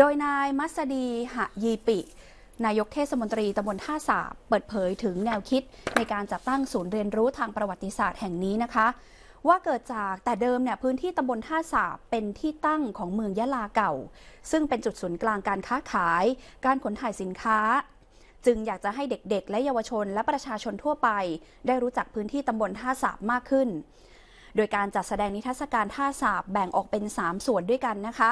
โดยนายมัสดีหะยีปิ นายกเทศมนตรีตำบลท่าสาเปิดเผยถึงแนวคิดในการจัดตั้งศูนย์เรียนรู้ทางประวัติศาสตร์แห่งนี้นะคะ ว่าเกิดจากแต่เดิมเนี่ยพื้นที่ตำบลท่าสาเป็นที่ตั้งของเมืองยะลาเก่า ซึ่งเป็นจุดศูนย์กลางการค้าขาย การขนถ่ายสินค้า จึงอยากจะให้เด็กๆ และเยาวชนและประชาชนทั่วไป ได้รู้จักพื้นที่ตำบลท่าสาบมากขึ้นโดยการจัดแสดงนิทรรศการท่าสาบแบ่งออกเป็น 3 ส่วนด้วยกันนะคะ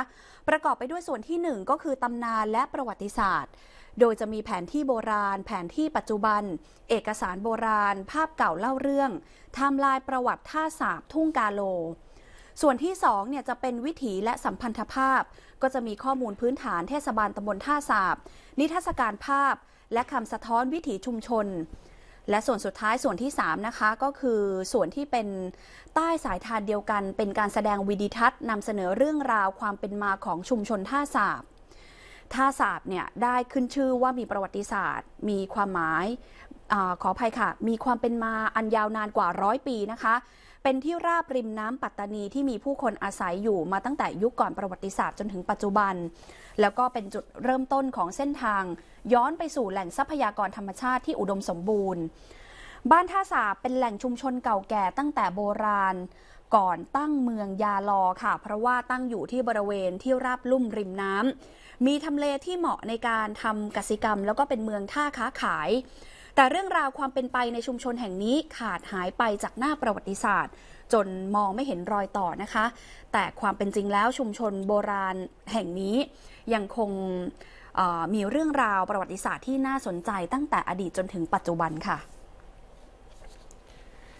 ประกอบไปด้วยส่วนที่ 1 ก็คือตำนานและประวัติศาสตร์ โดยจะมีแผนที่โบราณ แผนที่ปัจจุบัน เอกสารโบราณ ภาพเก่าเล่าเรื่องทำลายประวัติท่าสาบ ทุ่งกาโล ส่วนที่2เนี่ยจะเป็นวิถีและสัมพันธภาพ ก็จะมีข้อมูลพื้นฐานเทศบาลตำบลท่าสาบนิทรรศการภาพ และคำสะท้อนวิถีชุมชนและส่วนสุดท้ายส่วนที่ 3 นะคะก็คือส่วนที่เป็นใต้สายทานเดียวกัน เป็นการแสดงวิดิทัศน์นำเสนอเรื่องราวความเป็นมาของชุมชนท่าสาบท่าสาบเนี่ยได้ขึ้นชื่อว่ามีประวัติศาสตร์มีความหมายอขออภัยค่ะ มีความเป็นมาอันยาวนานกว่าร้อยปีนะคะ เป็นที่ราบริมน้ำปัตตานีที่มีผู้คนอาศัยอยู่มาตั้งแต่ยุคก่อนประวัติศาสตร์จนถึงปัจจุบัน แล้วก็เป็นจุดเริ่มต้นของเส้นทาง ย้อนไปสู่แหล่งทรัพยากรธรรมชาติที่อุดมสมบูรณ์ บ้านท่าสาเป็นแหล่งชุมชนเก่าแก่ตั้งแต่โบราณก่อนตั้งเมืองยาลอค่ะ เพราะว่าตั้งอยู่ที่บริเวณที่ราบลุ่มริมน้ำมีทำเลที่เหมาะในการทำกสิกรรม แล้วก็เป็นเมืองท่าค้าขายแต่เรื่องราวความเป็นไปในชุมชนแห่งนี้ขาดหายไปจากหน้าประวัติศาสตร์ จนมองไม่เห็นรอยต่อนะคะ แต่ความเป็นจริงแล้วชุมชนโบราณแห่งนี้ยังคงมีเรื่องราวประวัติศาสตร์ที่น่าสนใจตั้งแต่อดีตจนถึงปัจจุบันค่ะ